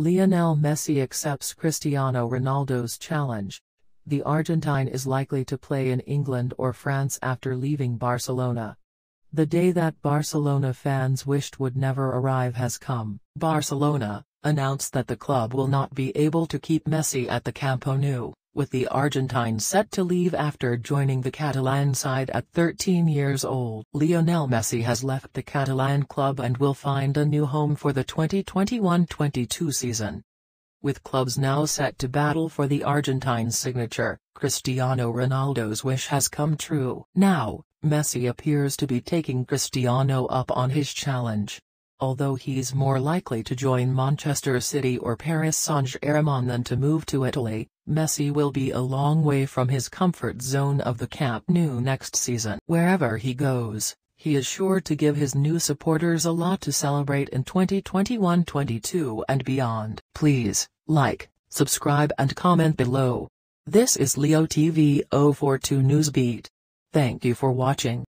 Lionel Messi accepts Cristiano Ronaldo's challenge. The Argentine is likely to play in England or France after leaving Barcelona. The day that Barcelona fans wished would never arrive has come. Barcelona announced that the club will not be able to keep Messi at the Camp Nou with the Argentine set to leave after joining the Catalan side at 13 years old. Lionel Messi has left the Catalan club and will find a new home for the 2021-22 season. With clubs now set to battle for the Argentine signature, Cristiano Ronaldo's wish has come true. Now, Messi appears to be taking Cristiano up on his challenge although he is more likely to join Manchester City or Paris Saint-Germain than to move to Italy, Messi will be a long way from his comfort zone of the Camp Nou next season. Wherever he goes, he is sure to give his new supporters a lot to celebrate in 2021-22 and beyond. Please, like, subscribe and comment below. This is Leo TV 042 Newsbeat. Thank you for watching.